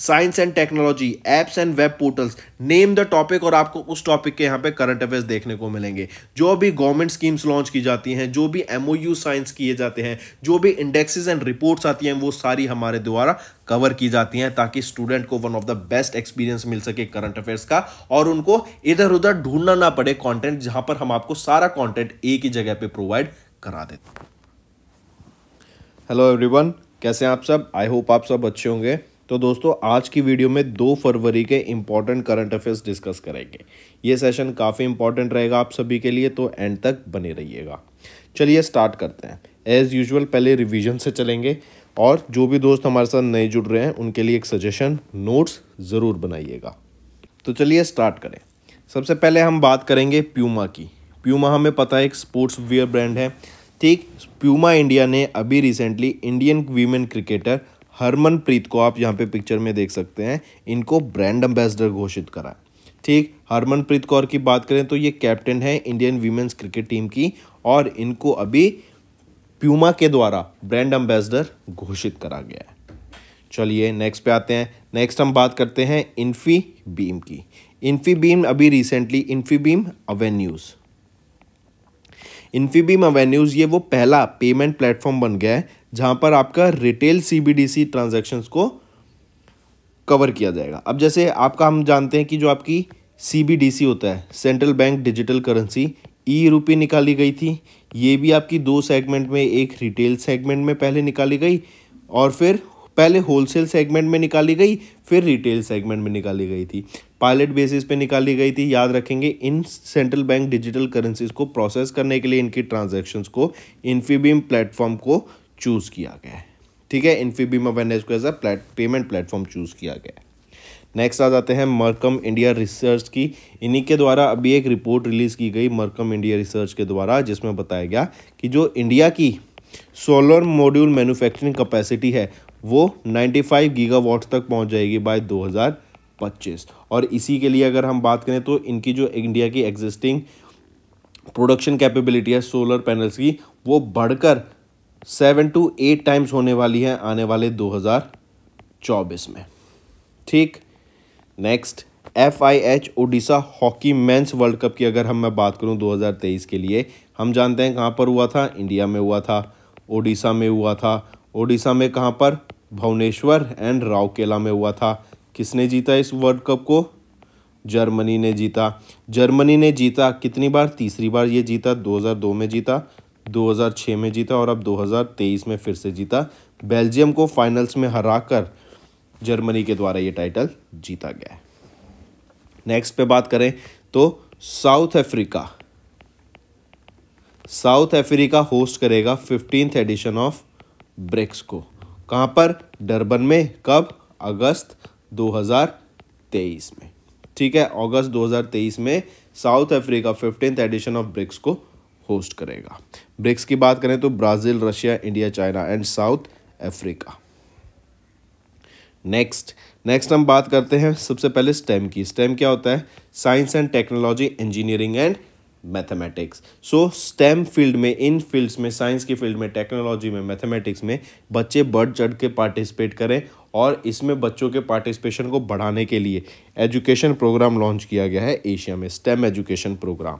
science and technology apps and web portals name the topic और आपको उस topic के यहाँ पे करंट अफेयर्स देखने को मिलेंगे जो भी गवर्नमेंट स्कीम्स लॉन्च की जाती हैं जो भी एम साइंस किए जाते हैं जो भी इंडेक्सेस एंड रिपोर्ट्स आती हैं वो सारी हमारे द्वारा कवर की जाती हैं ताकि स्टूडेंट को one of the best experience मिल सके करंट अफेयर्स का और उनको इधर उधर ढूंढना ना पड़े कॉन्टेंट जहां पर हम आपको सारा कॉन्टेंट एक ही जगह पर प्रोवाइड करा देते हेलो एवरीवन कैसे हैं आप सब आई होप आप सब अच्छे होंगे तो दोस्तों आज की वीडियो में दो फरवरी के इम्पॉर्टेंट करंट अफेयर्स डिस्कस करेंगे ये सेशन काफ़ी इंपॉर्टेंट रहेगा आप सभी के लिए तो एंड तक बने रहिएगा चलिए स्टार्ट करते हैं एज़ यूजल पहले रिविजन से चलेंगे और जो भी दोस्त हमारे साथ नए जुड़ रहे हैं उनके लिए एक सजेशन नोट्स ज़रूर बनाइएगा तो चलिए स्टार्ट करें सबसे पहले हम बात करेंगे प्यूमा की प्यूमा हमें पता है एक स्पोर्ट्स वियर ब्रांड है ठीक प्यूमा इंडिया ने अभी recently Indian women cricketer Harmanpreet को आप यहाँ पे पिक्चर में देख सकते हैं इनको ब्रांड एम्बेसडर घोषित करा ठीक हरमनप्रीत कौर की बात करें तो ये कैप्टन है इंडियन वीमेंस क्रिकेट टीम की और इनको अभी प्यूमा के द्वारा ब्रांड एम्बेसडर घोषित करा गया है चलिए नेक्स्ट पे आते हैं नेक्स्ट हम बात करते हैं इन्फी बीम की इन्फी बीम अभी recently Infibeam Avenues Infibeam Avenues ये वो पहला पेमेंट प्लेटफॉर्म बन गया है जहाँ पर आपका retail C B D C transactions को कवर किया जाएगा अब जैसे आपका हम जानते हैं कि जो आपकी सी बी डी सी होता है central bank digital currency e rupee निकाली गई थी ये भी आपकी दो सेगमेंट में एक रिटेल सेगमेंट में पहले निकाली गई और फिर पहले होलसेल सेगमेंट में निकाली गई फिर रिटेल सेगमेंट में निकाली गई थी पायलट बेसिस पे निकाली गई थी याद रखेंगे इन सेंट्रल बैंक डिजिटल करेंसीज को प्रोसेस करने के लिए इनकी ट्रांजैक्शंस को इन्फीबीम प्लेटफॉर्म को चूज़ किया गया है ठीक है इन्फीबीम अब को as a plate payment platform choose किया गया है नेक्स्ट आ जाते हैं मरकम इंडिया रिसर्च की इन्हीं के द्वारा अभी एक रिपोर्ट रिलीज़ की गई मरकम इंडिया रिसर्च के द्वारा जिसमें बताया गया कि जो इंडिया की सोलर मॉड्यूल मैन्युफैक्चरिंग कैपेसिटी है वो 95 गीगावाट तक पहुंच जाएगी बाय 2025 और इसी के लिए अगर हम बात करें तो इनकी जो इंडिया की एग्जिस्टिंग प्रोडक्शन कैपेबिलिटी है सोलर पैनल्स की वो बढ़कर सेवन टू एट टाइम्स होने वाली है आने वाले 2024 में ठीक next F I H Odisha hockey men's world cup की अगर हम मैं बात करूं 2023 के लिए हम जानते हैं कहां पर हुआ था इंडिया में हुआ था ओडिशा में हुआ था ओडिशा में कहां पर भुवनेश्वर एंड राउकेला में हुआ था किसने जीता इस वर्ल्ड कप को जर्मनी ने जीता जर्मनी ने जीता कितनी बार तीसरी बार ये जीता 2002 में जीता 2006 में जीता और अब 2023 में फिर से जीता बेल्जियम को फाइनल्स में हराकर जर्मनी के द्वारा ये टाइटल जीता गया नेक्स्ट पे बात करें तो South Africa South Africa host करेगा फिफ्टींथ एडिशन ऑफ ब्रिक्स को कहां पर डरबन में कब अगस्त 2023 में ठीक है अगस्त 2023 में South Africa fifteenth edition of BRICS को होस्ट करेगा ब्रिक्स की बात करें तो Brazil Russia India China and South Africa next next हम बात करते हैं सबसे पहले स्टेम की स्टेम क्या होता है science and technology engineering and mathematics so STEM field में इन फील्ड्स में साइंस की फील्ड में टेक्नोलॉजी में मैथमेटिक्स में बच्चे बढ़ चढ़ के पार्टिसिपेट करें और इसमें बच्चों के पार्टिसिपेशन को बढ़ाने के लिए एजुकेशन प्रोग्राम लॉन्च किया गया है एशिया में स्टेम एजुकेशन प्रोग्राम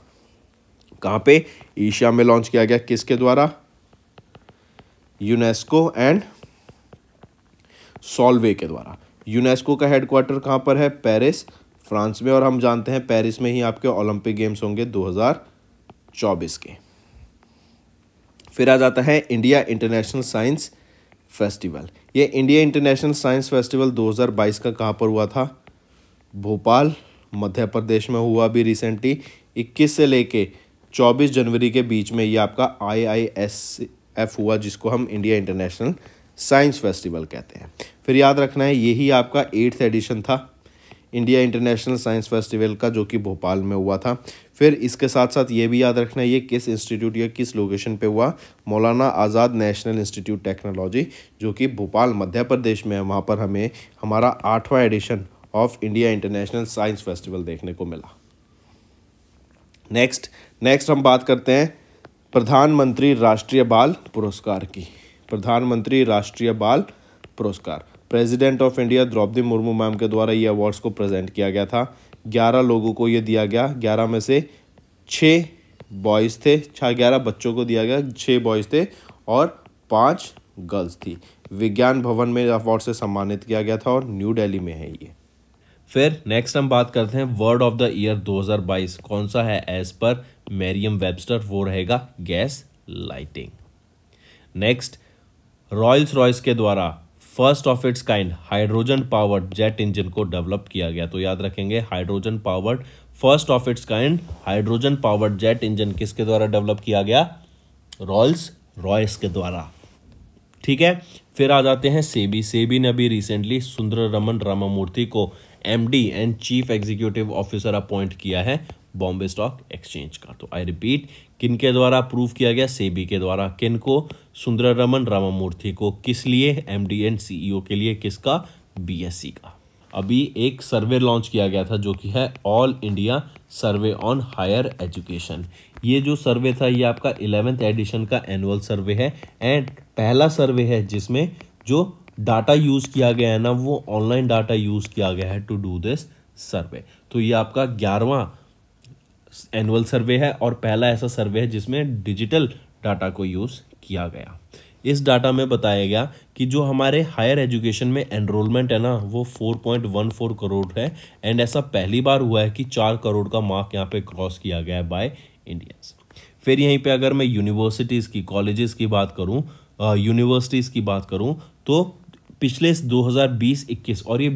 कहाँ पे एशिया में लॉन्च किया गया किसके द्वारा यूनेस्को एंड सॉल्वे के द्वारा यूनेस्को का हेडक्वार्टर कहाँ पर है पेरिस फ्रांस में और हम जानते हैं पेरिस में ही आपके ओलंपिक गेम्स होंगे 2024 के फिर आ जाता है इंडिया इंटरनेशनल साइंस फेस्टिवल ये इंडिया इंटरनेशनल साइंस फेस्टिवल 2022 का कहाँ पर हुआ था भोपाल मध्य प्रदेश में हुआ भी रिसेंटली 21 से लेके चौबीस जनवरी के बीच में ये आपका आई आई एस एफ हुआ जिसको हम इंडिया इंटरनेशनल साइंस फेस्टिवल कहते हैं फिर याद रखना है यही आपका एट्थ एडिशन था इंडिया इंटरनेशनल साइंस फेस्टिवल का जो कि भोपाल में हुआ था फिर इसके साथ साथ ये भी याद रखना है ये किस इंस्टीट्यूट या किस लोकेशन पे हुआ मौलाना आज़ाद नेशनल इंस्टीट्यूट टेक्नोलॉजी जो कि भोपाल मध्य प्रदेश में है वहाँ पर हमें हमारा आठवां edition of India International Science Festival देखने को मिला नेक्स्ट नेक्स्ट हम बात करते हैं प्रधानमंत्री राष्ट्रीय बाल पुरस्कार की प्रधानमंत्री राष्ट्रीय बाल पुरस्कार president of India Draupadi Murmu ma'am के द्वारा ये अवार्ड्स को प्रेजेंट किया गया था ग्यारह लोगों को ये दिया गया ग्यारह में से छः बॉयज़ थे छः ग्यारह बच्चों को दिया गया छः बॉयज़ थे और पाँच गर्ल्स थी विज्ञान भवन में अवार्ड से सम्मानित किया गया था और न्यू डेली में है ये फिर नेक्स्ट हम बात करते हैं वर्ड ऑफ द ईयर 2022 कौन सा है एज पर मेरियम वेबस्टर वो रहेगा gaslighting next Rolls Royce के द्वारा first of its kind hydrogen powered jet engine को डेवलप किया गया तो याद रखेंगे hydrogen powered first of its kind hydrogen powered jet engine किसके द्वारा डेवलप किया गया रॉयल्स रॉयस के द्वारा ठीक है फिर आ जाते हैं सेबी सेबी ने अभी रिसेंटली सुंदर रमन रामामूर्ति को MD and chief executive officer appoint किया है बॉम्बे स्टॉक एक्सचेंज का तो आई रिपीट किन के द्वारा अप्रूव किया गया सेबी के द्वारा किन को सुंदर रमन रामामूर्ति को किस लिए एम डी एंड सीईओ के लिए किसका बीएससी का अभी एक सर्वे लॉन्च किया गया था जो कि है all India survey on higher education ये जो सर्वे था ये आपका इलेवेंथ एडिशन का एनुअल सर्वे है एंड पहला सर्वे है जिसमें जो डाटा यूज़ किया गया है ना वो ऑनलाइन डाटा यूज़ किया गया है टू डू दिस सर्वे तो ये आपका ग्यारहवा एनुअल सर्वे है और पहला ऐसा सर्वे है जिसमें डिजिटल डाटा को यूज़ किया गया इस डाटा में बताया गया कि जो हमारे हायर एजुकेशन में एनरोलमेंट है ना वो 4.14 करोड़ है एंड ऐसा पहली बार हुआ है कि चार करोड़ का मार्क यहाँ पे क्रॉस किया गया है बाय इंडियंस फिर यहीं पे अगर मैं यूनिवर्सिटीज़ की कॉलेजेस की बात करूँ यूनिवर्सिटीज़ की बात करूँ तो पिछले 2020-21 और ये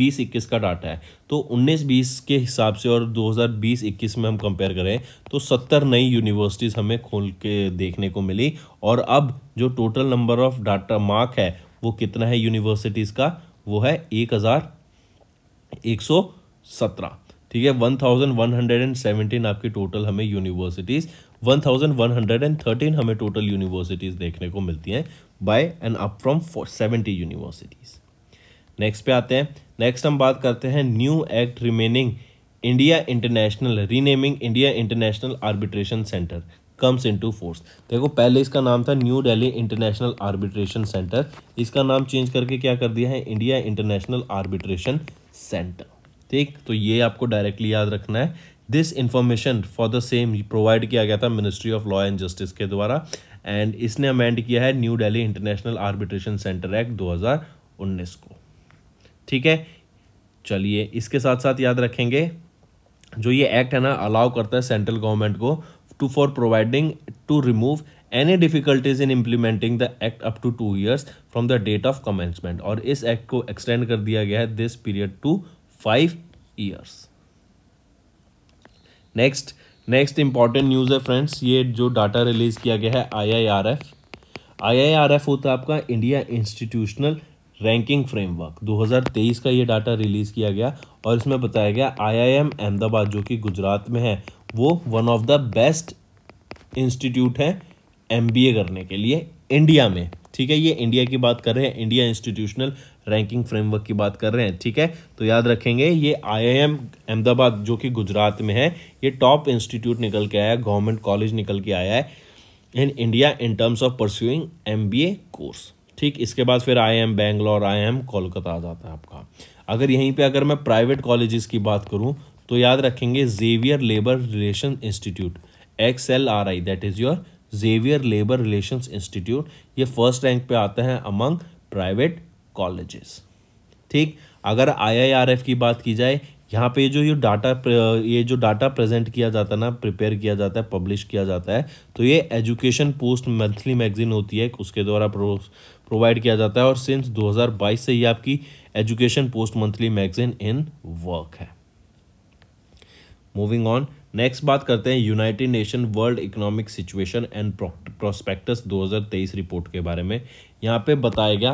बीस 21 का डाटा है तो 19-20 के हिसाब से और 2020-21 में हम कंपेयर करें तो 70 नई यूनिवर्सिटीज़ हमें खोल के देखने को मिली और अब जो total number of data mark है वो कितना है यूनिवर्सिटीज़ का वो है एक हज़ार एक सौ सत्रह ठीक है one thousand one hundred and seventeen आपकी टोटल हमें universities one thousand one hundred and thirteen हमें टोटल यूनिवर्सिटीज़ देखने को मिलती हैं by and up from seventy universities next पे आते हैं नेक्स्ट हम बात करते हैं new act remaining India International renaming India International Arbitration Centre comes into force देखो पहले इसका नाम था New Delhi International Arbitration Centre इसका नाम चेंज करके क्या कर दिया है इंडिया इंटरनेशनल आर्बिट्रेशन सेंटर ठीक तो ये आपको डायरेक्टली याद रखना है this information for the same provide किया गया था ministry of law and justice के द्वारा एंड इसने अमेंड किया है New Delhi International Arbitration Centre Act 2019 को ठीक है चलिए इसके साथ साथ याद रखेंगे जो ये एक्ट है ना अलाउ करता है सेंट्रल गवर्नमेंट को to for providing to remove any difficulties in implementing the act up to two years from the date of commencement और इस एक्ट को एक्सटेंड कर दिया गया है this period to five years next next important news है फ्रेंड्स ये जो डाटा रिलीज़ किया गया है आईआईआरएफ आईआईआरएफ होता है आपका इंडिया इंस्टीट्यूशनल रैंकिंग फ्रेमवर्क 2023 का ये डाटा रिलीज़ किया गया और इसमें बताया गया आईआईएम अहमदाबाद जो कि गुजरात में है वो one of the best institute है एम करने के लिए इंडिया में ठीक है ये इंडिया की बात कर रहे हैं इंडिया इंस्टीट्यूशनल रैंकिंग फ्रेमवर्क की बात कर रहे हैं ठीक है तो याद रखेंगे ये आईआईएम अहमदाबाद जो कि गुजरात में है ये टॉप इंस्टीट्यूट निकल के आया है गवर्नमेंट कॉलेज निकल के आया है in India in terms of pursuing M course ठीक इसके बाद फिर I M Bangalore I M Kolkata आ जाता है आपका अगर यहीं पे अगर मैं प्राइवेट कॉलेजेस की बात करूं तो याद रखेंगे Xavier Labour Relation Institute X L R I that is your Xavier Labour Relations Institute ये फर्स्ट रैंक पे आते हैं अमंग प्राइवेट कॉलेजेस ठीक अगर आईआईआरएफ की बात की जाए यहाँ पे जो ये डाटा ये जो डाटा प्रेजेंट किया जाता है ना प्रिपेयर किया जाता है पब्लिश किया जाता है तो ये एजुकेशन पोस्ट मंथली मैगजीन होती है उसके द्वारा प्रो प्रोवाइड किया जाता है और सिंस 2022 से ये आपकी education post monthly magazine in work है मूविंग ऑन नेक्स्ट बात करते हैं United Nation World Economic Situation and Prospects 2023 report के बारे में यहाँ पे बताया गया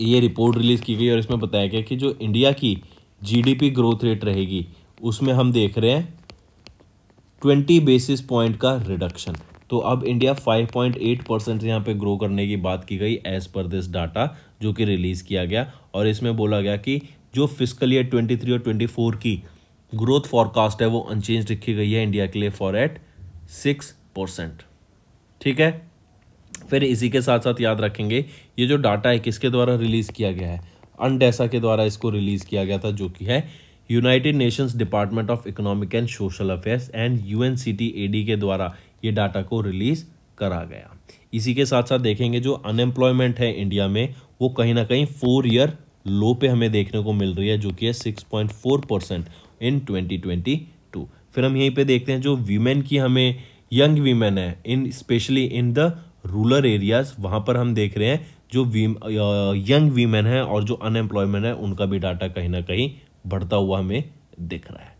ये रिपोर्ट रिलीज़ की गई और इसमें बताया गया कि जो इंडिया की जीडीपी ग्रोथ रेट रहेगी उसमें हम देख रहे हैं ट्वेंटी बेसिस पॉइंट का रिडक्शन तो अब इंडिया 5.8 परसेंट यहाँ पर ग्रो करने की बात की गई एज पर दिस डाटा जो कि रिलीज़ किया गया और इसमें बोला गया कि जो फिजिकल ईयर 23 और 24 की ग्रोथ फॉरकास्ट है वो अनचेंज रखी गई है इंडिया के लिए फॉर एट सिक्स परसेंट ठीक है फिर इसी के साथ साथ याद रखेंगे ये जो डाटा है किसके द्वारा रिलीज़ किया गया है अनडेसा के द्वारा इसको रिलीज़ किया गया था जो कि है United Nations department of economic and social affairs and U UNCTAD के द्वारा ये डाटा को रिलीज़ करा गया इसी के साथ साथ देखेंगे जो अनएम्प्लॉयमेंट है इंडिया में वो कहीं ना कहीं फोर ईयर लो पे हमें देखने को मिल रही है जो कि है six point four percent in 2022 फिर हम यहीं पे देखते हैं जो वीमेन की हमें यंग वीमेन है in specially in the rural areas वहाँ पर हम देख रहे हैं जो वी यंग वीमेन है और जो अनएम्प्लॉयमेंट है उनका भी डाटा कहीं ना कहीं बढ़ता हुआ हमें दिख रहा है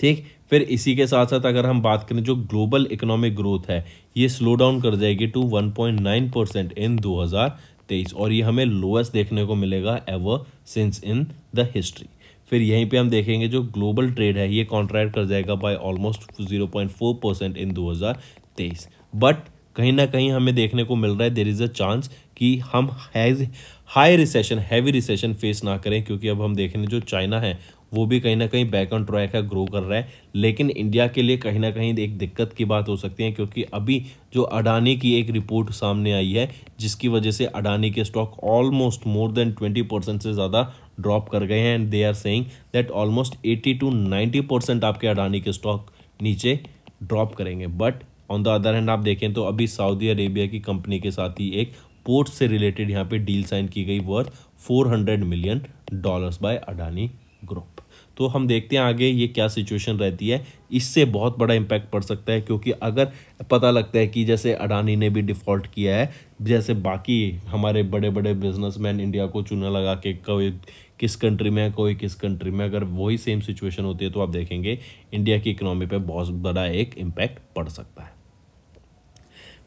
ठीक फिर इसी के साथ साथ अगर हम बात करें जो ग्लोबल इकोनॉमिक ग्रोथ है ये स्लो डाउन कर जाएगी टू 1.9 परसेंट इन 2023 और ये हमें लोएस्ट देखने को मिलेगा ever since in the history फिर यहीं पे हम देखेंगे जो ग्लोबल ट्रेड है ये कॉन्ट्रैक्ट कर जाएगा by almost zero point four percent in दो हज़ार तेईस बट कहीं ना कहीं हमें देखने को मिल रहा है देर इज़ अ चांस कि हम has high recession heavy recession face ना करें क्योंकि अब हम देख जो चाइना है वो भी कहीं ना कहीं बैक ऑन ट्रैक है ग्रो कर रहा है लेकिन इंडिया के लिए कहीं ना कहीं एक दिक्कत की बात हो सकती है क्योंकि अभी जो अडानी की एक रिपोर्ट सामने आई है जिसकी वजह से अडानी के stock almost more than twenty percent से ज़्यादा ड्रॉप कर गए हैं and they are saying that almost 80 to 90 percent आपके अडानी के स्टॉक नीचे ड्रॉप करेंगे but on the other hand आप देखें तो अभी सऊदी अरेबिया की कंपनी के साथ ही एक पोर्ट से रिलेटेड यहाँ पे डील साइन की गई worth 400 million dollars by Adani group तो हम देखते हैं आगे ये क्या सिचुएशन रहती है इससे बहुत बड़ा इम्पैक्ट पड़ सकता है क्योंकि अगर पता लगता है कि जैसे अडानी ने भी डिफ़ॉल्ट किया है जैसे बाकी हमारे बड़े बड़े बिजनेसमैन इंडिया को चुना लगा के कोई किस कंट्री में कोई किस कंट्री में अगर वही सेम सिचुएशन होती है तो आप देखेंगे इंडिया की इकोनॉमी पर बहुत बड़ा एक इम्पैक्ट पड़ सकता है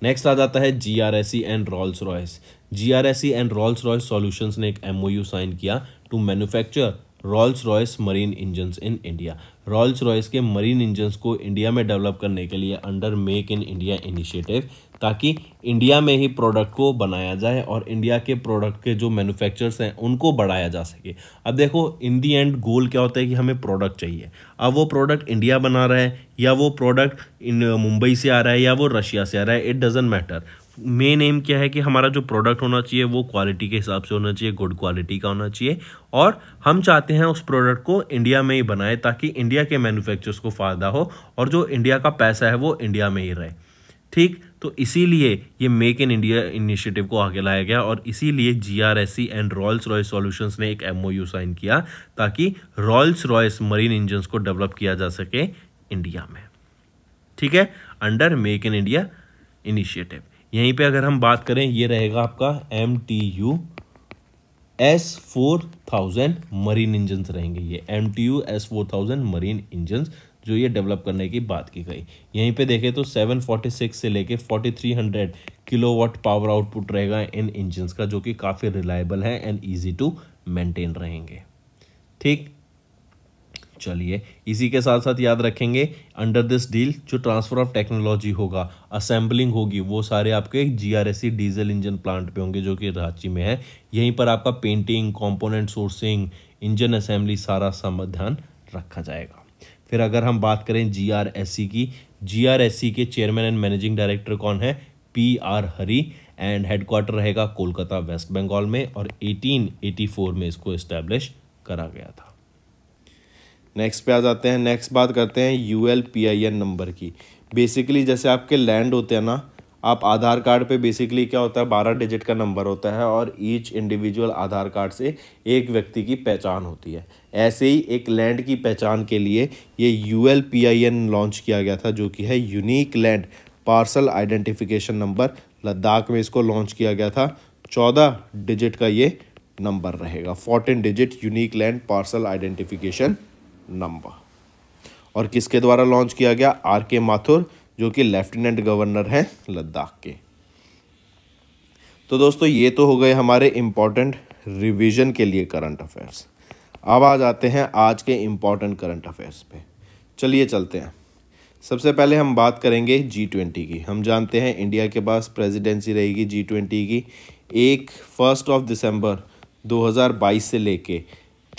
नेक्स्ट आ जाता है G R S C and Rolls Royce G R S C and Rolls Royce solution ने एक एम साइन किया to manufacture Rolls Royce marine engines in India Rolls Royce के मरीन इंजन्स को इंडिया में develop करने के लिए under make in India initiative ताकि इंडिया में ही प्रोडक्ट को बनाया जाए और इंडिया के प्रोडक्ट के जो मैन्युफैक्चरर्स हैं उनको बढ़ाया जा सके अब देखो इन दी एंड गोल क्या होता है कि हमें प्रोडक्ट चाहिए अब वो प्रोडक्ट इंडिया बना रहा है या वो प्रोडक्ट मुंबई से आ रहा है या वो रशिया से आ रहा है it doesn't matter main M क्या है कि हमारा जो प्रोडक्ट होना चाहिए वो क्वालिटी के हिसाब से होना चाहिए गुड क्वालिटी का होना चाहिए और हम चाहते हैं उस प्रोडक्ट को इंडिया में ही बनाए ताकि इंडिया के मैन्युफैक्चरर्स को फ़ायदा हो और जो इंडिया का पैसा है वो इंडिया में ही रहे ठीक तो इसीलिए ये मेक इन इंडिया इनिशिएटिव को आगे लाया गया और इसीलिए GRSC and Royals Royce solutions ने एक एमओयू साइन किया ताकि रॉयल्स रॉयस मरीन इंजन को डेवलप किया जा सके इंडिया में ठीक है under make in India initiative यहीं पे अगर हम बात करें ये रहेगा आपका M T U S four thousand marine engines रहेंगे ये M T U S four thousand marine engines जो ये डेवलप करने की बात की गई यहीं पे देखें तो 746 से लेके 4300 किलोवाट पावर आउटपुट रहेगा इन इंजन का जो कि काफ़ी रिलायबल है एंड ईजी टू मेंटेन रहेंगे ठीक चलिए इसी के साथ साथ याद रखेंगे अंडर दिस डील जो ट्रांसफर ऑफ टेक्नोलॉजी होगा असेंबलिंग होगी वो सारे आपके जीआरएससी डीजल इंजन प्लांट पे होंगे जो कि रांची में है यहीं पर आपका painting component sourcing engine assembly सारा समाधान रखा जाएगा फिर अगर हम बात करें जीआरएससी की जीआरएससी के चेयरमैन एंड मैनेजिंग डायरेक्टर कौन है P R Hari and headquarter रहेगा कोलकाता वेस्ट बंगाल में और 1884 में इसको इस्टेब्लिश करा गया था नेक्स्ट पे आ जाते हैं नेक्स्ट बात करते हैं U P I N number की बेसिकली जैसे आपके लैंड होते हैं ना आप आधार कार्ड पे बेसिकली क्या होता है बारह डिजिट का नंबर होता है और ईच इंडिविजुअल आधार कार्ड से एक व्यक्ति की पहचान होती है ऐसे ही एक लैंड की पहचान के लिए ये U L P I N launch किया गया था जो कि है unique land parcel identification number Ladakh में इसको लॉन्च किया गया था चौदह डिजिट का ये नंबर रहेगा fourteen digit unique land parcel identification number और किसके द्वारा लॉन्च किया गया आर के माथुर जो कि लेफ्टिनेंट गवर्नर हैं लद्दाख के तो दोस्तों ये तो हो गए हमारे इम्पॉर्टेंट रिवीजन के लिए करंट अफेयर्स अब आ जाते हैं आज के इम्पॉर्टेंट करंट अफेयर्स पे चलिए चलते हैं सबसे पहले हम बात करेंगे जी ट्वेंटी की हम जानते हैं इंडिया के पास प्रेसिडेंसी रहेगी जी ट्वेंटी की एक फर्स्ट ऑफ दिसंबर 2022 से लेके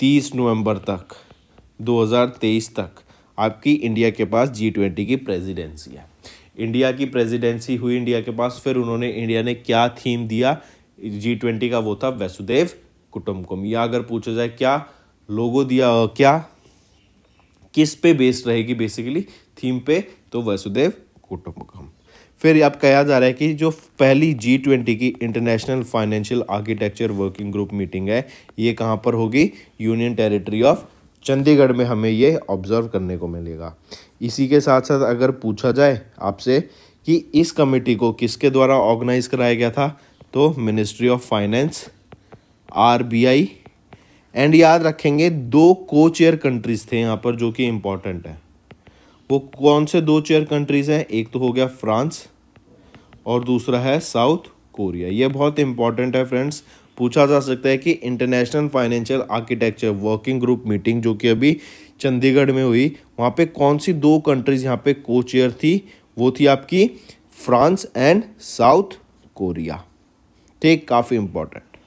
30 नवंबर तक 2023 तक आपकी इंडिया के पास जी ट्वेंटी की प्रेजिडेंसी है इंडिया की प्रेजिडेंसी हुई इंडिया के पास फिर उन्होंने इंडिया ने क्या थीम दिया जी ट्वेंटी का वो था वसुदेव कुटुम्बकुम या अगर पूछा जाए क्या लोगो दिया क्या किस पे बेस्ड रहेगी बेसिकली थीम पे तो वसुदेव कुटुम्बकम फिर अब कहा जा रहा है कि जो पहली जी ट्वेंटी की international financial architecture working group meeting है ये कहाँ पर होगी यूनियन टेरिटरी ऑफ चंडीगढ़ में हमें ये ऑब्जर्व करने को मिलेगा इसी के साथ साथ अगर पूछा जाए आपसे कि इस कमेटी को किसके द्वारा ऑर्गेनाइज कराया गया था तो ministry of finance RBI and याद रखेंगे दो को चेयर कंट्रीज थे यहाँ पर जो कि इम्पॉर्टेंट है वो कौन से दो चेयर कंट्रीज़ हैं एक तो हो गया फ्रांस और दूसरा है साउथ कोरिया ये बहुत इंपॉर्टेंट है फ्रेंड्स पूछा जा सकता है कि international financial architecture working group meeting जो कि अभी चंडीगढ़ में हुई वहाँ पे कौन सी दो कंट्रीज़ यहाँ पे को चेयर थी वो थी आपकी फ्रांस एंड साउथ कोरिया ठीक काफ़ी इम्पोर्टेंट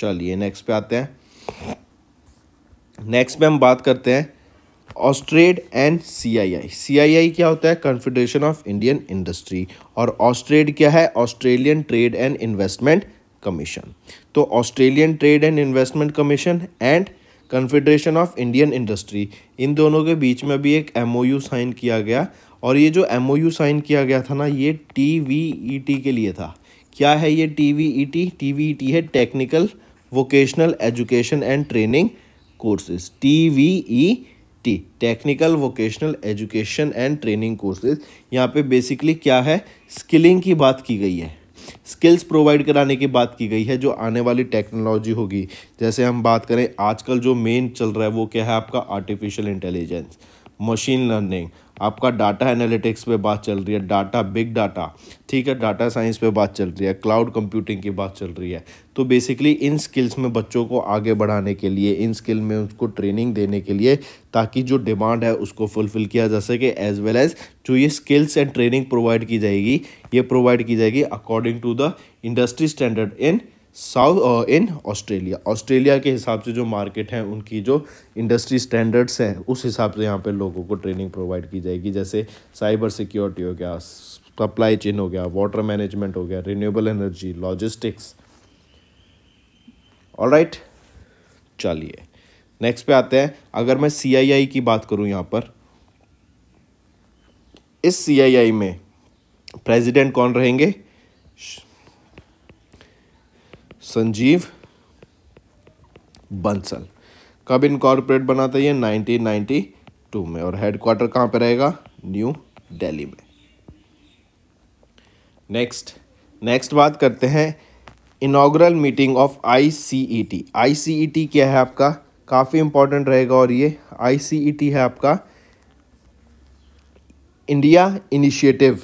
चलिए नेक्स्ट पे आते हैं नेक्स्ट पे हम बात करते हैं ऑस्ट्रेड एंड सीआईआई सीआईआई क्या होता है कॉन्फेडरेशन ऑफ इंडियन इंडस्ट्री और ऑस्ट्रेड क्या है Australian trade and investment commission तो Australian trade and investment commission and confederation of Indian industry इन दोनों के बीच में भी एक एम साइन किया गया और ये जो एम साइन किया गया था ना ये टी e के लिए था क्या है ये टी वी e e है technical vocational education and training courses T T technical vocational education and training courses यहाँ पे बेसिकली क्या है स्किलिंग की बात की गई है स्किल्स प्रोवाइड कराने की बात की गई है जो आने वाली टेक्नोलॉजी होगी जैसे हम बात करें आजकल जो मेन चल रहा है वो क्या है आपका आर्टिफिशियल इंटेलिजेंस मशीन लर्निंग आपका डाटा एनालिटिक्स पे बात चल रही है डाटा बिग डाटा ठीक है डाटा साइंस पे बात चल रही है क्लाउड कंप्यूटिंग की बात चल रही है तो बेसिकली इन स्किल्स में बच्चों को आगे बढ़ाने के लिए इन स्किल में उसको ट्रेनिंग देने के लिए ताकि जो डिमांड है उसको फुलफ़िल किया जा सके एज वेल एज़ जो ये स्किल्स एंड ट्रेनिंग प्रोवाइड की जाएगी ये प्रोवाइड की जाएगी according to the industry standard in South in Australia Australia के हिसाब से जो मार्केट है उनकी जो इंडस्ट्री स्टैंडर्ड्स हैं उस हिसाब से यहाँ पे लोगों को ट्रेनिंग प्रोवाइड की जाएगी जैसे साइबर सिक्योरिटी हो गया सप्लाई चेन हो गया वाटर मैनेजमेंट हो गया रिन्यूएबल एनर्जी लॉजिस्टिक्स और राइट चलिए नेक्स्ट पे आते हैं अगर मैं सी की बात करूँ यहाँ पर इस सी में प्रेसिडेंट कौन रहेंगे संजीव बंसल कब इनकॉर्पोरेट बना था ये 1992 में और हेडक्वार्टर कहाँ पर रहेगा न्यू दिल्ली में नेक्स्ट नेक्स्ट बात करते हैं inaugural meeting of ICET ICET क्या है आपका काफ़ी इंपॉर्टेंट रहेगा और ये आईसीईटी e है आपका India initiative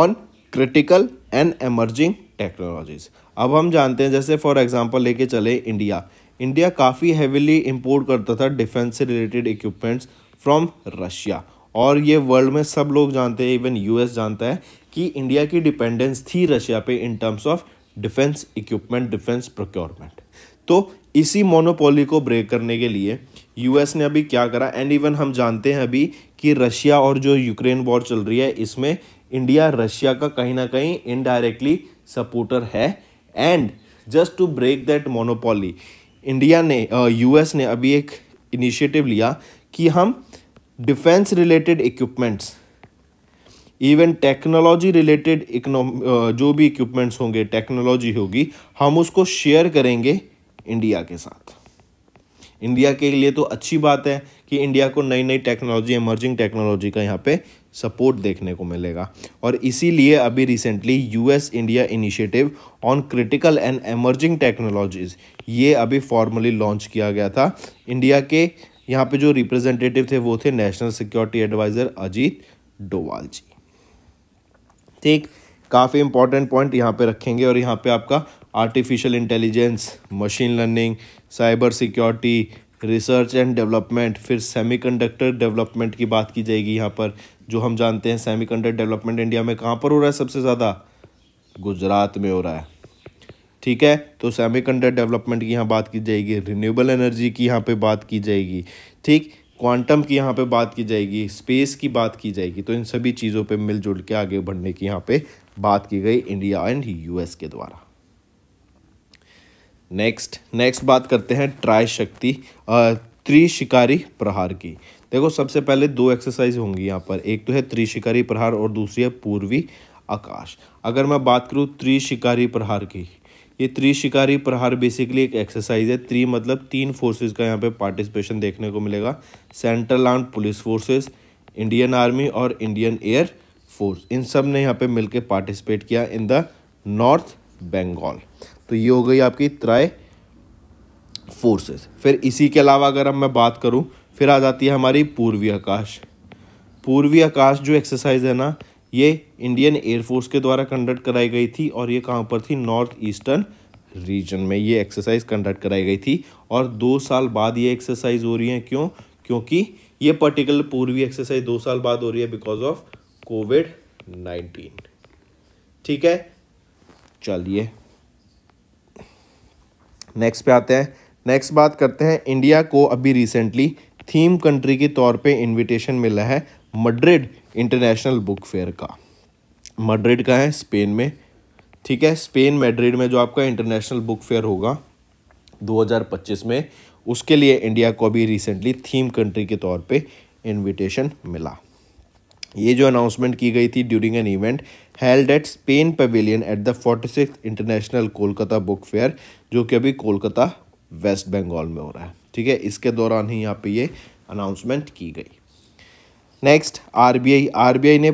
on critical and emerging technologies अब हम जानते हैं जैसे फॉर एग्जांपल लेके चले इंडिया इंडिया काफ़ी हैविली इम्पोर्ट करता था डिफेंस से रिलेटेड इक्विपमेंट्स फ्रॉम रशिया और ये वर्ल्ड में सब लोग जानते हैं इवन यूएस जानता है कि इंडिया की डिपेंडेंस थी रशिया पे in terms of defence equipment defence procurement तो इसी मोनोपोली को ब्रेक करने के लिए यूएस ने अभी क्या करा एंड इवन हम जानते हैं अभी कि रशिया और जो यूक्रेन वॉर चल रही है इसमें इंडिया रशिया का कहीं ना कहीं इनडायरेक्टली सपोर्टर है and just to break that monopoly India ने यूएस uh, ने अभी एक इनिशिएटिव लिया कि हम defence related equipments even technology related इकनो जो भी इक्विपमेंट्स होंगे टेक्नोलॉजी होगी हम उसको शेयर करेंगे इंडिया के साथ इंडिया के लिए तो अच्छी बात है कि इंडिया को नई नई टेक्नोलॉजी एमर्जिंग टेक्नोलॉजी का यहाँ पे सपोर्ट देखने को मिलेगा और इसीलिए अभी recently US India initiative on critical and emerging technologies ये अभी फॉर्मली लॉन्च किया गया था इंडिया के यहाँ पे जो रिप्रेजेंटेटिव थे वो थे national security adviser Ajit Doval ji ठीक काफ़ी इंपॉर्टेंट पॉइंट यहाँ पे रखेंगे और यहाँ पे आपका artificial intelligence machine learning cyber security research and development फिर सेमीकंडक्टर डेवलपमेंट की बात की जाएगी यहाँ पर जो हम जानते हैं सेमी डेवलपमेंट इंडिया में कहाँ पर हो रहा है सबसे ज़्यादा गुजरात में हो रहा है ठीक है तो सेमी डेवलपमेंट की यहाँ बात की जाएगी रिन्यूएबल एनर्जी की यहाँ पे बात की जाएगी ठीक क्वांटम की यहाँ पे बात की जाएगी स्पेस की बात की जाएगी तो इन सभी चीज़ों पे मिलजुल के आगे बढ़ने की यहाँ पे बात की गई इंडिया एंड यूएस के द्वारा नेक्स्ट नेक्स्ट बात करते हैं ट्राई शक्ति त्रिशिकारी प्रहार की देखो सबसे पहले दो एक्सरसाइज होंगी यहाँ पर एक तो है त्रिशिकारी प्रहार और दूसरी है पूर्वी आकाश अगर मैं बात करूँ त्रिशिकारी प्रहार की ये त्रिशिकारी प्रहार बेसिकली एक एक्सरसाइज है त्रि मतलब तीन फोर्सेस का यहाँ पे पार्टिसिपेशन देखने को मिलेगा central arm police forces Indian army और इंडियन एयर फोर्स इन सब ने यहाँ पे मिलके पार्टिसिपेट किया इन द नॉर्थ बंगाल तो ये हो गई आपकी त्राय फोर्सेस फिर इसी के अलावा अगर अब मैं बात करूँ फिर आ जाती है हमारी पूर्वी आकाश पूर्वी आकाश जो एक्सरसाइज है ना ये इंडियन एयरफोर्स के द्वारा कंडक्ट कराई गई थी और ये कहाँ पर थी नॉर्थ ईस्टर्न रीजन में ये एक्सरसाइज कंडक्ट कराई गई थी और दो साल बाद ये एक्सरसाइज हो रही है क्यों क्योंकि ये पर्टिकुलर पूर्वी एक्सरसाइज दो साल बाद हो रही है बिकॉज ऑफ कोविड नाइन्टीन ठीक है चलिए नेक्स्ट पे आते हैं नेक्स्ट बात करते हैं इंडिया को अभी रिसेंटली थीम कंट्री के तौर पे इनविटेशन मिला है मड्रिड इंटरनेशनल बुक फेयर का मड्रिड का है स्पेन में ठीक है स्पेन मैड्रिड में जो आपका इंटरनेशनल बुक फेयर होगा 2025 में उसके लिए इंडिया को भी रिसेंटली थीम कंट्री के तौर पे इनविटेशन मिला ये जो अनाउंसमेंट की गई थी during an event held at Spain pavilion at the forty six international Kolkata book fair जो कि अभी कोलकाता वेस्ट बंगाल में हो रहा है ठीक है इसके दौरान ही यहाँ पे ये अनाउंसमेंट की गई नेक्स्ट आरबीआई आरबीआई ने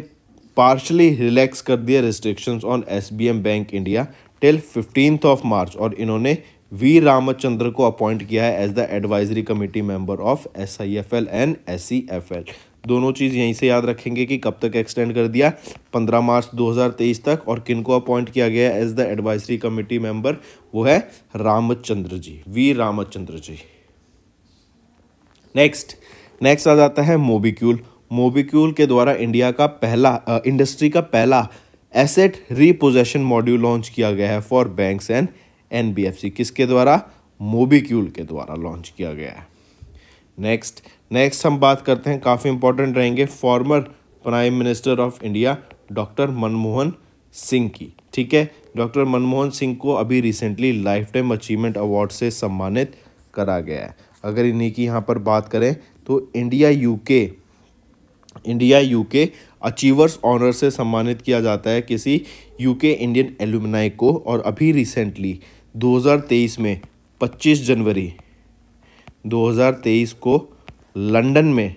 पार्शली रिलैक्स कर दिया restrictions on SBM bank India till fifteen of March और इन्होंने वी रामचंद्र को अपॉइंट किया है as the advisory committee member of S I F L and S C F L दोनों चीज़ यहीं से याद रखेंगे कि कब तक एक्सटेंड कर दिया 15 मार्च 2023 तक और किन को अपॉइंट किया गया as the advisory committee member वो है Ramachandra ji V Ramachandra ji next next आ जाता है मोबिक्यूल मोबिक्यूल के द्वारा इंडिया का पहला आ, इंडस्ट्री का पहला एसेट रिपोजेशन मॉड्यूल लॉन्च किया गया है फॉर बैंक्स एंड एनबीएफसी किसके द्वारा मोबिक्यूल के द्वारा लॉन्च किया गया है नेक्स्ट नेक्स्ट हम बात करते हैं काफ़ी इंपॉर्टेंट रहेंगे former prime minister of India doctor Manmohan Singh की ठीक है डॉक्टर मनमोहन सिंह को अभी recently life time achievement award से सम्मानित करा गया है अगर इन्हीं की यहाँ पर बात करें तो India UK India UK achievers honour से सम्मानित किया जाता है किसी यूके इंडियन एलुमनाई को और अभी रिसेंटली 2023 में 25 जनवरी 2023 को लंदन में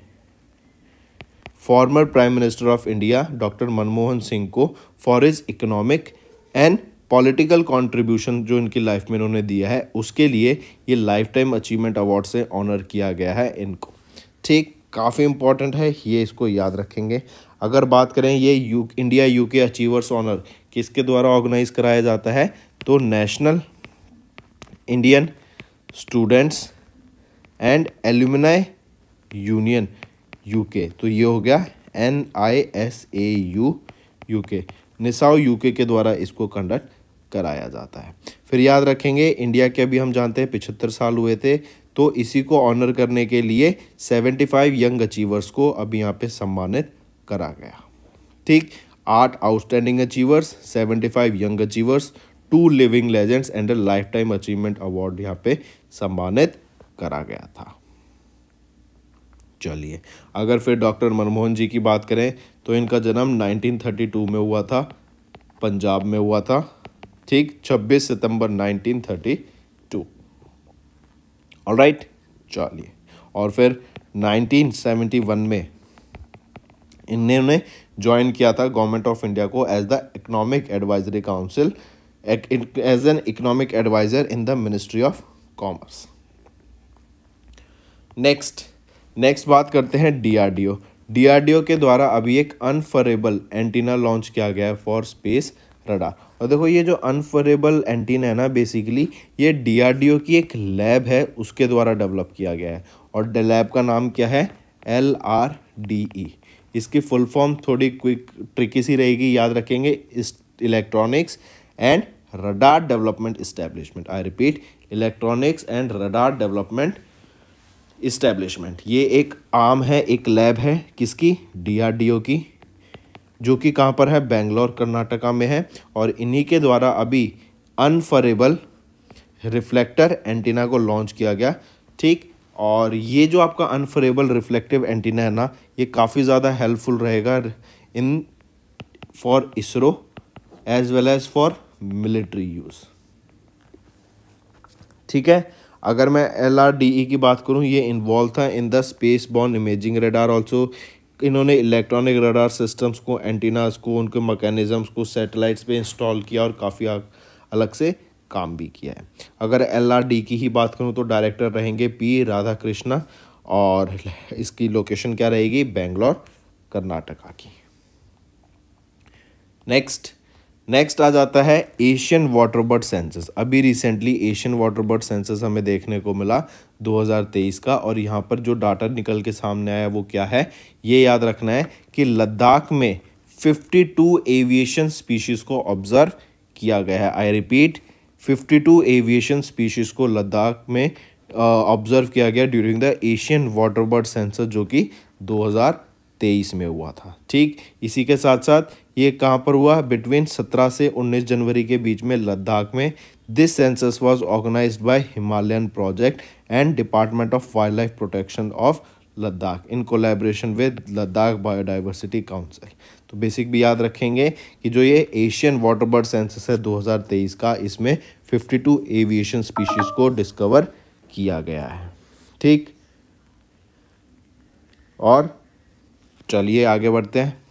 former prime minister of India doctor Manmohan Singh को for his economic and political contribution जो इनकी लाइफ में इन्होंने दिया है उसके लिए ये लाइफ टाइम अचीवमेंट अवार्ड से ऑनर किया गया है इनको ठीक काफ़ी इंपॉर्टेंट है ये इसको याद रखेंगे अगर बात करें ये U India UK achievers honour किसके द्वारा ऑर्गेनाइज कराया जाता है तो national Indian students and alumni union UK तो ये हो गया N I S A U U K NISAU UK के द्वारा इसको कंडक्ट कराया जाता है फिर याद रखेंगे इंडिया के अभी हम जानते हैं पिछहत्तर साल हुए थे तो इसी को ऑनर करने के लिए 75 यंग अचीवर्स को अभी यहाँ पे सम्मानित करा गया ठीक आठ outstanding achievers 75 young achievers two living legends and life time achievement award यहाँ पे सम्मानित करा गया था चलिए अगर फिर डॉक्टर मनमोहन जी की बात करें तो इनका जन्म 1932 में हुआ था पंजाब में हुआ था ठीक 26 सितंबर 1932 ऑलराइट चलिए और फिर 1971 में इन्होंने ज्वाइन किया था गवर्नमेंट ऑफ इंडिया को as the economic advisory council as an economic adviser in the ministry of commerce next next बात करते हैं डीआरडीओ डीआरडीओ के द्वारा अभी एक अनफरेबल एंटीना लॉन्च किया गया है फॉर स्पेस रडार और देखो ये जो अनफरेबल एंटीना है ना बेसिकली ये डीआरडीओ की एक लैब है उसके द्वारा डेवलप किया गया है और लैब का नाम क्या है एल आर डी ई इसकी फुल फॉर्म थोड़ी क्विक ट्रिकी सी रहेगी याद रखेंगे इस electronics and radar development establishment I repeat electronics and radar development establishment ये एक आम है एक लैब है किसकी डीआरडीओ की जो कि कहाँ पर है बेंगलोर कर्नाटका में है और इन्हीं के द्वारा अभी अनफरेबल रिफ्लेक्टर एंटीना को लॉन्च किया गया ठीक और ये जो आपका अनफरेबल रिफ्लेक्टिव एंटीना है ना ये काफ़ी ज़्यादा हेल्पफुल रहेगा in for ISRO as well as for military use ठीक है अगर मैं एल आर डी ई की बात करूँ ये इन्वॉल्व था in the space borne imaging radar also इन्होंने इलेक्ट्रॉनिक रडार सिस्टम्स को एंटीनास को उनके मैकेनिज़म्स को सैटेलाइट्स पे इंस्टॉल किया और काफ़ी अलग से काम भी किया है अगर एलआरडी की ही बात करूँ तो डायरेक्टर रहेंगे पी राधा कृष्णा और इसकी लोकेशन क्या रहेगी बेंगलोर कर्नाटका की नेक्स्ट नेक्स्ट आ जाता है एशियन वाटर बर्ड सेंसस अभी recently Asian water bird census हमें देखने को मिला 2023 का और यहाँ पर जो डाटा निकल के सामने आया वो क्या है ये याद रखना है कि लद्दाख में 52 एविएशन स्पीशीज़ को ऑब्ज़र्व किया गया है आई रिपीट 52 एविएशन स्पीशीज़ को लद्दाख में ऑब्ज़र्व uh, किया गया during the Asian water bird census जो कि दो में हुआ था ठीक इसी के साथ साथ ये कहाँ पर हुआ बिटवीन 17 से 19 जनवरी के बीच में लद्दाख में this census was organised by Himalayan project and department of wild life protection of Ladakh in collaboration with Ladakh biodiversity council तो बेसिक भी याद रखेंगे कि जो ये एशियन वाटर बर्ड सेंसस है 2023 का इसमें 52 एविएशन स्पीशीज़ को डिस्कवर किया गया है ठीक और चलिए आगे बढ़ते हैं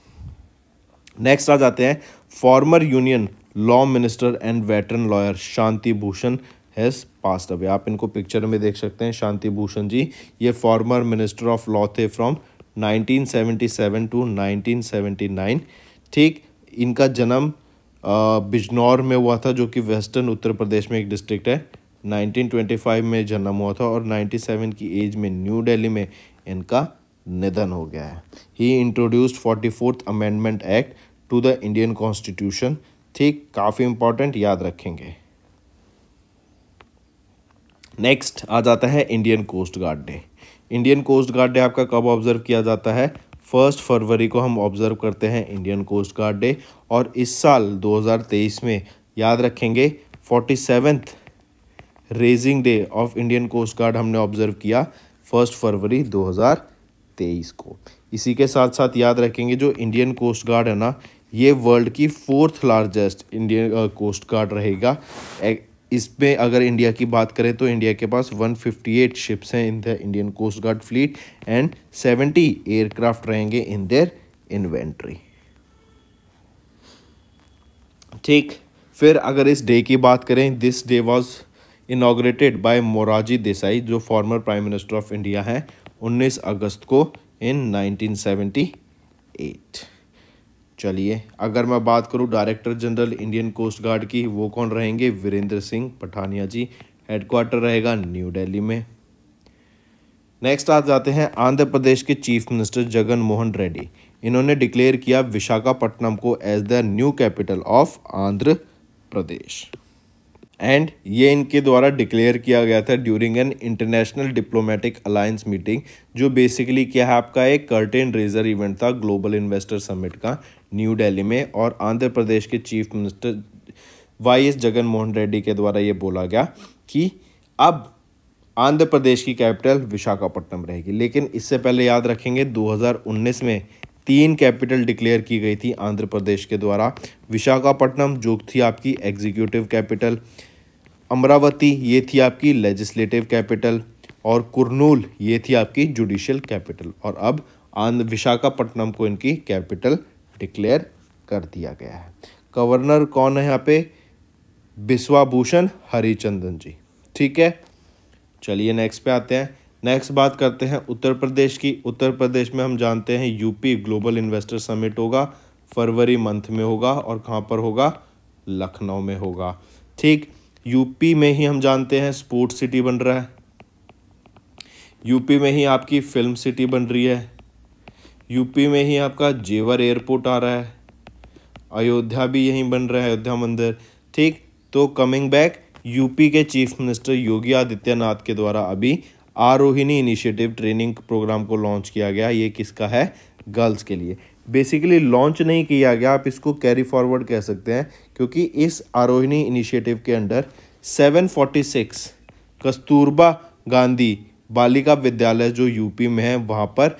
नेक्स्ट आ जाते हैं former union law minister and veteran lawyer Shanti Bhushan has passed away आप इनको पिक्चर में देख सकते हैं शांति भूषण जी ये फॉर्मर मिनिस्टर ऑफ लॉ थे फ्रॉम 1977 टू 1979 ठीक इनका जन्म बिजनौर में हुआ था जो कि वेस्टर्न उत्तर प्रदेश में एक डिस्ट्रिक्ट है 1925 में जन्म हुआ था और 97 की एज में न्यू दिल्ली में इनका निधन हो गया है he introduced forty fourth amendment act to the Indian constitution ठीक काफ़ी इंपॉर्टेंट याद रखेंगे नेक्स्ट आ जाता है Indian coast guard day Indian coast guard day आपका कब ऑब्जर्व किया जाता है फर्स्ट फरवरी को हम ऑब्जर्व करते हैं इंडियन कोस्ट गार्ड डे और इस साल 2023 में याद रखेंगे forty seventh raising day of Indian coast guard हमने ऑब्जर्व किया फर्स्ट फरवरी 2023 को इसी के साथ साथ याद रखेंगे जो इंडियन कोस्ट गार्ड है ना ये वर्ल्ड की fourth largest Indian coast guard रहेगा इसमें अगर इंडिया की बात करें तो इंडिया के पास 158 शिप्स हैं in the Indian coast guard fleet and 70 aircraft रहेंगे इन देयर इन्वेंट्री ठीक फिर अगर इस डे की बात करें this day was inaugurated by Morarji Desai जो former prime minister of India हैं 19 अगस्त को इन 1978 चलिए अगर मैं बात करूं director general Indian coast guard की वो कौन रहेंगे वीरेंद्र सिंह पठानिया जी हेडक्वार्टर रहेगा न्यू दिल्ली में नेक्स्ट आ जाते हैं आंध्र प्रदेश के चीफ मिनिस्टर जगन मोहन रेड्डी इन्होंने डिक्लेयर किया विशाखापट्टनम को as the new capital of Andhra Pradesh and ये इनके द्वारा डिक्लेयर किया गया था during an international diplomatic alliance meeting जो बेसिकली क्या है आपका एक कर्टेन रेजर इवेंट था ग्लोबल इन्वेस्टर समिट का न्यू दिल्ली में और आंध्र प्रदेश के chief minister Y S Jagan Mohan Reddy के द्वारा ये बोला गया कि अब आंध्र प्रदेश की कैपिटल विशाखापट्टनम रहेगी लेकिन इससे पहले याद रखेंगे 2019 में तीन कैपिटल डिक्लेयर की गई थी आंध्र प्रदेश के द्वारा विशाखापट्टनम जो थी आपकी एग्जीक्यूटिव कैपिटल अमरावती ये थी आपकी लेजिस्लेटिव कैपिटल और कुरनूल ये थी आपकी जुडिशियल कैपिटल और अब आंध्र विशाखापट्टनम को इनकी कैपिटल डिक्लेयर कर दिया गया है गवर्नर कौन है यहाँ पे विश्वाभूषण हरिचंदन जी ठीक है चलिए नेक्स्ट पे आते हैं नेक्स्ट बात करते हैं उत्तर प्रदेश की उत्तर प्रदेश में हम जानते हैं यूपी ग्लोबल इन्वेस्टर समिट होगा फरवरी मंथ में होगा और कहाँ पर होगा लखनऊ में होगा ठीक यूपी में ही हम जानते हैं स्पोर्ट्स सिटी बन रहा है यूपी में ही आपकी फिल्म सिटी बन रही है यूपी में ही आपका जेवर एयरपोर्ट आ रहा है अयोध्या भी यहीं बन रहा है अयोध्या मंदिर ठीक तो कमिंग बैक यूपी के चीफ मिनिस्टर योगी आदित्यनाथ के द्वारा अभी आरोहिणी इनिशिएटिव ट्रेनिंग प्रोग्राम को लॉन्च किया गया ये किसका है गर्ल्स के लिए बेसिकली लॉन्च नहीं किया गया आप इसको कैरी फॉरवर्ड कह सकते हैं क्योंकि इस आरोहिणी इनिशिएटिव के अंडर 746 कस्तूरबा गांधी बालिका विद्यालय जो यूपी में है वहाँ पर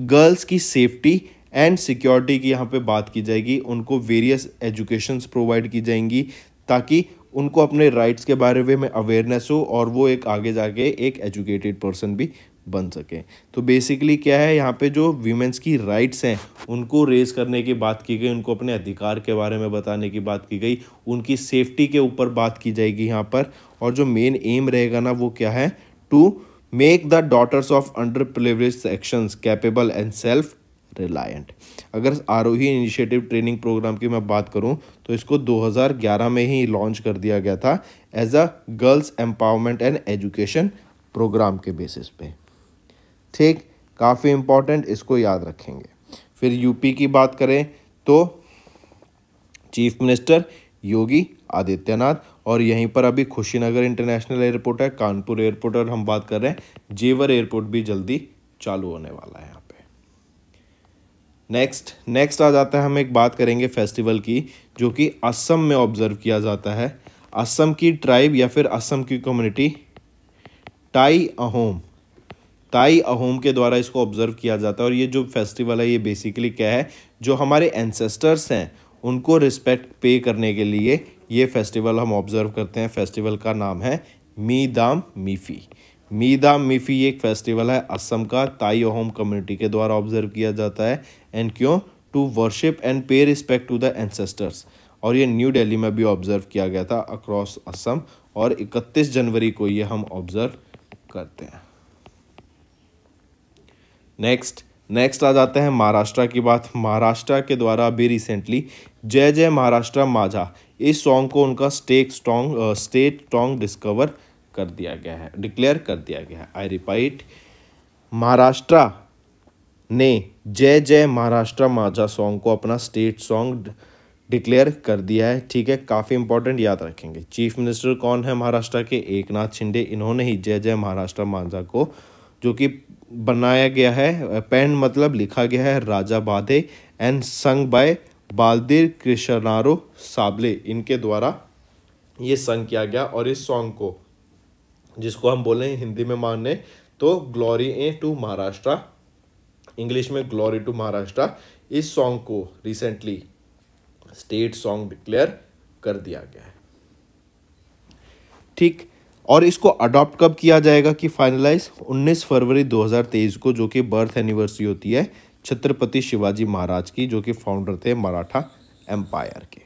गर्ल्स की सेफ्टी एंड सिक्योरिटी की यहाँ पे बात की जाएगी उनको वेरियस एजुकेशंस प्रोवाइड की जाएंगी ताकि उनको अपने राइट्स के बारे में अवेयरनेस हो और वो एक आगे जाके एक एजुकेटेड पर्सन भी बन सकें तो बेसिकली क्या है यहाँ पे जो वीमेंस की राइट्स हैं उनको रेज करने की बात की गई उनको अपने अधिकार के बारे में बताने की बात की गई उनकी सेफ्टी के ऊपर बात की जाएगी यहाँ पर और जो मेन एम रहेगा ना वो क्या है to make the daughters of underprivileged sections capable and self reliant अगर आरोही इनिशिएटिव ट्रेनिंग प्रोग्राम की मैं बात करूं तो इसको 2011 में ही लॉन्च कर दिया गया था as a girls empowerment and education program के बेसिस पे ठीक काफ़ी इम्पॉर्टेंट इसको याद रखेंगे फिर यूपी की बात करें तो चीफ मिनिस्टर योगी आदित्यनाथ और यहीं पर अभी खुशीनगर इंटरनेशनल एयरपोर्ट है कानपुर एयरपोर्ट और हम बात कर रहे हैं जेवर एयरपोर्ट भी जल्दी चालू होने वाला है यहाँ पे नेक्स्ट नेक्स्ट आ जाता है हम एक बात करेंगे फेस्टिवल की जो कि असम में ऑब्जर्व किया जाता है असम की ट्राइब या फिर असम की कम्युनिटी टाई अहोम ताई अहोम के द्वारा इसको ऑब्जर्व किया जाता है और ये जो फेस्टिवल है ये बेसिकली क्या है जो हमारे एंसेस्टर्स हैं उनको रिस्पेक्ट पे करने के लिए ये फेस्टिवल हम ऑब्ज़र्व करते हैं फेस्टिवल का नाम है मी दाम मीफ़ी मी दाम मीफ़ी एक फेस्टिवल है असम का ताई होम कम्युनिटी के द्वारा ऑब्जर्व किया जाता है एंड क्यों to worship and pay respect to the ancestors और ये न्यू दिल्ली में भी ऑब्ज़र्व किया गया था अक्रॉस असम और 31 जनवरी को ये हम ऑब्ज़र्व करते हैं नेक्स्ट नेक्स्ट आ जाते हैं महाराष्ट्र की बात महाराष्ट्र के द्वारा भी रिसेंटली जय जय महाराष्ट्र माझा इस सॉन्ग को उनका stake strong state strong discover कर दिया गया है डिक्लेयर कर दिया गया है आई रिपाइट महाराष्ट्र ने जय जय महाराष्ट्र माझा सॉन्ग को अपना स्टेट सॉन्ग डिक्लेयर कर दिया है ठीक है काफ़ी इंपॉर्टेंट याद रखेंगे चीफ मिनिस्टर कौन है महाराष्ट्र के एक नाथ शिंदे इन्होंने ही जय जय महाराष्ट्र मांझा को जो कि बनाया गया है पेन मतलब लिखा गया है राजा बाधे एंड संग बाय बालदेर कृष्णारो साबले इनके द्वारा ये संग किया गया और इस सॉन्ग को जिसको हम बोलें हिंदी में माने तो glory a to Maharashtra English में ग्लोरी टू महाराष्ट्र इस सॉन्ग को रिसेंटली स्टेट सॉन्ग डिक्लेयर कर दिया गया है ठीक और इसको अडॉप्ट कब किया जाएगा कि फाइनलाइज 19 फरवरी 2023 को जो कि बर्थ एनिवर्सरी होती है छत्रपति शिवाजी महाराज की जो कि फाउंडर थे मराठा एम्पायर के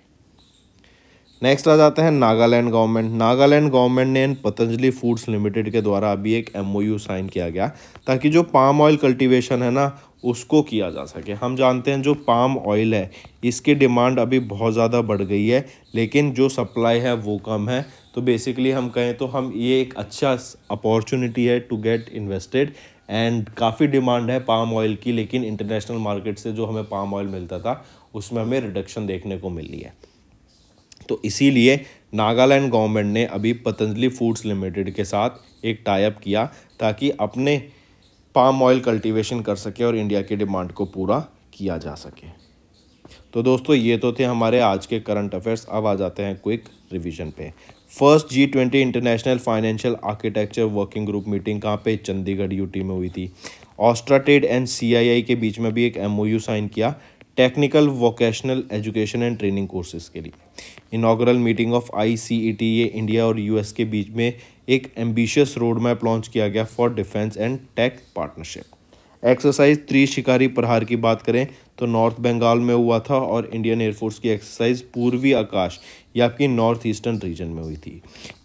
नेक्स्ट आ जाता है नागालैंड गवर्नमेंट नागालैंड गवर्नमेंट ने पतंजलि फूड्स लिमिटेड के द्वारा अभी एक एमओयू साइन किया गया ताकि जो पाम ऑयल कल्टीवेशन है ना उसको किया जा सके हम जानते हैं जो पाम ऑयल है इसकी डिमांड अभी बहुत ज़्यादा बढ़ गई है लेकिन जो सप्लाई है वो कम है तो बेसिकली हम कहें तो हम ये एक अच्छा अपॉर्चुनिटी है टू गेट इन्वेस्टेड एंड काफ़ी डिमांड है पाम ऑयल की लेकिन इंटरनेशनल मार्केट से जो हमें पाम ऑयल मिलता था उसमें हमें रिडक्शन देखने को मिली है तो इसीलिए नागालैंड गवर्नमेंट ने अभी पतंजलि फूड्स लिमिटेड के साथ एक टाइप किया ताकि अपने पाम ऑयल कल्टीवेशन कर सके और इंडिया की डिमांड को पूरा किया जा सके तो दोस्तों ये तो थे हमारे आज के करंट अफेयर्स अब आ जाते हैं क्विक रिवीजन पे first G twenty international financial architecture working group meeting कहाँ पे चंडीगढ़ यूटी में हुई थी ऑस्ट्राटेड एंड सीआईआई के बीच में भी एक एमओयू साइन किया technical vocational education and training courses के लिए इनाग्रल मीटिंग ऑफ आई ये इंडिया और यूएस के बीच में एक एम्बिशियस रोड मैप लॉन्च किया गया for defence and tech partnership exercise Tri Shikari प्रहार की बात करें तो नॉर्थ बंगाल में हुआ था और इंडियन एयरफोर्स की एक्सरसाइज पूर्वी आकाश या आपकी नॉर्थ ईस्टर्न रीजन में हुई थी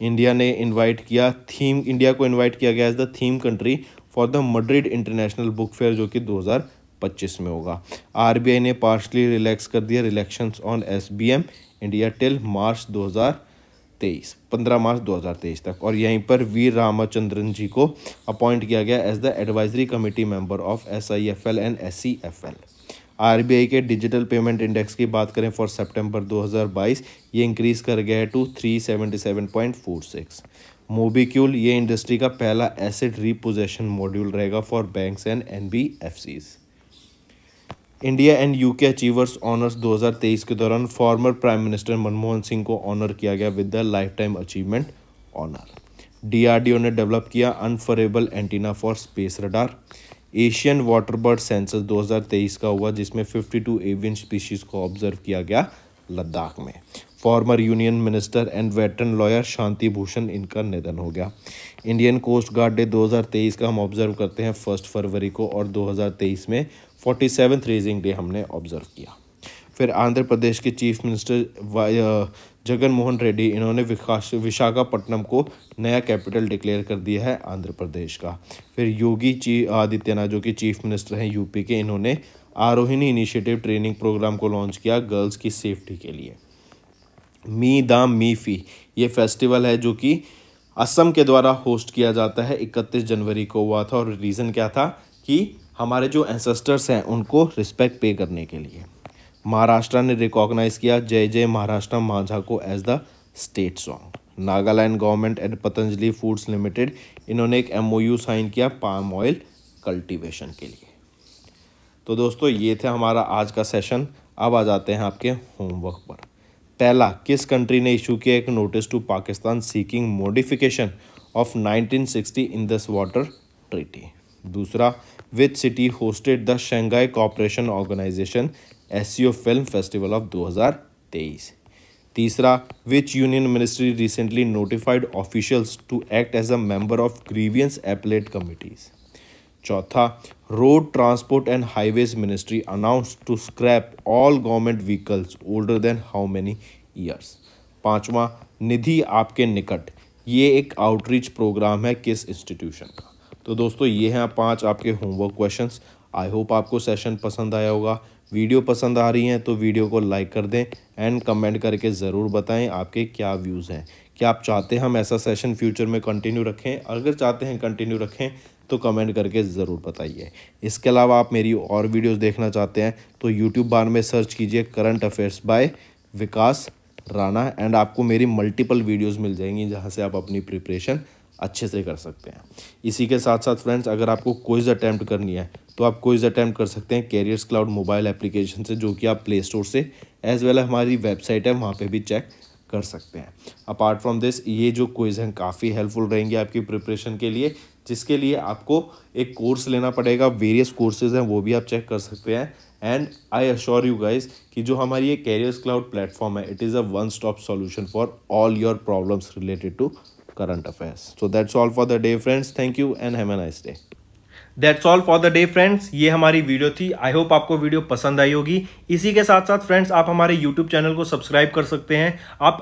इंडिया ने इनवाइट किया थीम इंडिया को इनवाइट किया गया as the theme country for the Madrid international book fair जो कि 2025 में होगा आरबीआई ने पार्शली रिलैक्स कर दिया relaxations on SBM India till March हज़ार तेईस पंद्रह मार्च दो हज़ार तेईस तक और यहीं पर वीर रामचंद्रन जी को अपॉइंट किया गया as the advisory committee member of S I F L and S C F L R B I के डिजिटल पेमेंट इंडेक्स की बात करें फॉर सेप्टेम्बर दो हज़ार बाईस ये इंक्रीज कर गया है to three seventy seven point four six Mobicule ये इंडस्ट्री का पहला एसिड रिपोजेशन मॉड्यूल रहेगा for banks and N B F Cs India and UK achievers honours 2023 के दौरान former prime minister Manmohan Singh को ऑनर किया गया with the life time achievement honour DRDO ने डेवलप किया unfurlable antenna for space radar Asian waterbird census 2023 का हुआ जिसमें 52 एवियन स्पीशीज को ऑब्जर्व किया गया लद्दाख में former union minister and veteran lawyer Shanti Bhushan इनका निधन हो गया इंडियन कोस्ट गार्ड डे 2023 का हम ऑब्जर्व करते हैं फर्स्ट फरवरी को और 2023 में फोर्टी सेवन्थ रेजिंग डे हमने ऑब्जर्व किया फिर आंध्र प्रदेश के चीफ मिनिस्टर जगन मोहन रेड्डी इन्होंने विशाखापट्टनम को नया कैपिटल डिक्लेयर कर दिया है आंध्र प्रदेश का फिर योगी ची आदित्यनाथ जो कि चीफ मिनिस्टर हैं यूपी के इन्होंने आरोहिणी इनिशिएटिव ट्रेनिंग प्रोग्राम को लॉन्च किया गर्ल्स की सेफ्टी के लिए मी दाम मी फी ये फेस्टिवल है जो कि असम के द्वारा होस्ट किया जाता है इकतीस जनवरी को हुआ था और रीज़न क्या था कि हमारे जो एंसेस्टर्स हैं उनको रिस्पेक्ट पे करने के लिए महाराष्ट्र ने रिकॉग्नाइज़ किया जय जय महाराष्ट्र माझा को as the state song Nagaland government and Patanjali foods limited इन्होंने एक एमओयू साइन किया पाम ऑयल कल्टीवेशन के लिए तो दोस्तों ये थे हमारा आज का सेशन अब आ जाते हैं आपके होमवर्क पर पहला किस कंट्री ने इशू किया एक notice to Pakistan seeking modification of 1960 Indus water treaty दूसरा which city hosted the Shanghai cooperation organisation S film festival of 2023 तीसरा which union ministry recently notified officials to act as a member of grievance appellate committees चौथा road transport and highways ministry announce to scrap all government vehicles older than how many years पाँचवा निधि आपके निकट ये एक outreach programme है किस institution का तो दोस्तों ये हैं पाँच आपके होमवर्क क्वेश्चन आई होप आपको सेशन पसंद आया होगा वीडियो पसंद आ रही हैं तो वीडियो को लाइक कर दें एंड कमेंट करके ज़रूर बताएं आपके क्या व्यूज़ हैं क्या आप चाहते हैं हम ऐसा सेशन फ्यूचर में कंटिन्यू रखें अगर चाहते हैं कंटिन्यू रखें तो कमेंट करके ज़रूर बताइए इसके अलावा आप मेरी और वीडियोज़ देखना चाहते हैं तो यूट्यूब बार में सर्च कीजिए current affairs by Vikas Rana and आपको मेरी मल्टीपल वीडियोज मिल जाएंगी जहाँ से आप अपनी प्रिपरेशन अच्छे से कर सकते हैं इसी के साथ साथ फ्रेंड्स अगर आपको कोइज अटैम्प्ट करनी है तो आप कोइज अटैम्प्ट कर सकते हैं कैरियर्स क्लाउड मोबाइल एप्लीकेशन से जो कि आप प्ले स्टोर से एज वेल हमारी वेबसाइट है वहाँ पर भी चेक कर सकते हैं अपार्ट फ्रॉम दिस ये जो क्विज हैं काफ़ी हेल्पफुल रहेंगे आपकी प्रिपरेशन के लिए जिसके लिए आपको एक कोर्स लेना पड़ेगा वेरियस कोर्सेज हैं वो भी आप चेक कर सकते हैं and I assure you guys कि जो हमारी ये कैरियर्स क्लाउड प्लेटफॉर्म है it is a one stop solution for all your problems related to current affairs so that's all for the day friends thank you and have a nice day that's all for the day friends ये हमारी video थी आई hope आपको video पसंद आई होगी इसी के साथ साथ फ्रेंड्स आप हमारे यूट्यूब चैनल को सब्सक्राइब कर सकते हैं आप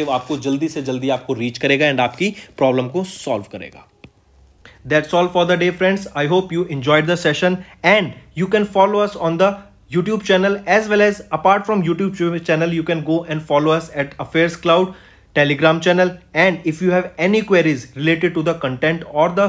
रिप्रेजेंटेटिव आपको जल्दी से जल्दी आपको रीच करेगा एंड आपकी प्रॉब्लम को सॉल्व करेगा that's all for the day friends i hope you enjoyed the session and you can follow us on the youtube channel as well as apart from youtube channel you can go and follow us at affairs cloud telegram channel and if you have any queries related to the content or the